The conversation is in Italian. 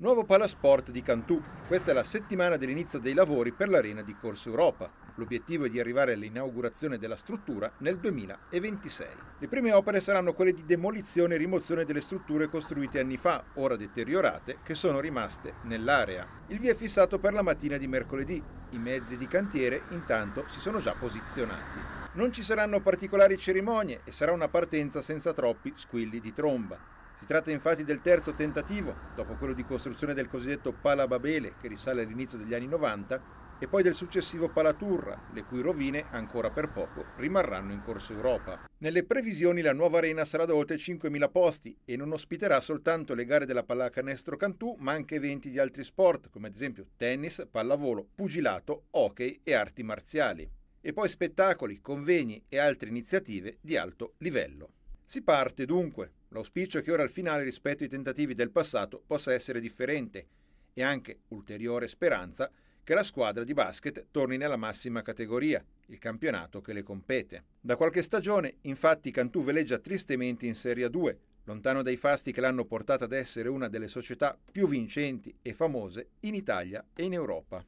Nuovo palasport di Cantù. Questa è la settimana dell'inizio dei lavori per l'arena di Corso Europa. L'obiettivo è di arrivare all'inaugurazione della struttura nel 2026. Le prime opere saranno quelle di demolizione e rimozione delle strutture costruite anni fa, ora deteriorate, che sono rimaste nell'area. Il via è fissato per la mattina di mercoledì. I mezzi di cantiere intanto si sono già posizionati. Non ci saranno particolari cerimonie e sarà una partenza senza troppi squilli di tromba. Si tratta infatti del terzo tentativo, dopo quello di costruzione del cosiddetto Pala Babele, che risale all'inizio degli anni 90, e poi del successivo Palaturra, le cui rovine, ancora per poco, rimarranno in corso Europa. Nelle previsioni la nuova arena sarà da oltre 5.000 posti e non ospiterà soltanto le gare della pallacanestro Cantù, ma anche eventi di altri sport, come ad esempio tennis, pallavolo, pugilato, hockey e arti marziali. E poi spettacoli, convegni e altre iniziative di alto livello. Si parte dunque L'auspicio è che ora il finale rispetto ai tentativi del passato possa essere differente e anche ulteriore speranza che la squadra di basket torni nella massima categoria, il campionato che le compete. Da qualche stagione, infatti, Cantù veleggia tristemente in Serie 2, lontano dai fasti che l'hanno portata ad essere una delle società più vincenti e famose in Italia e in Europa.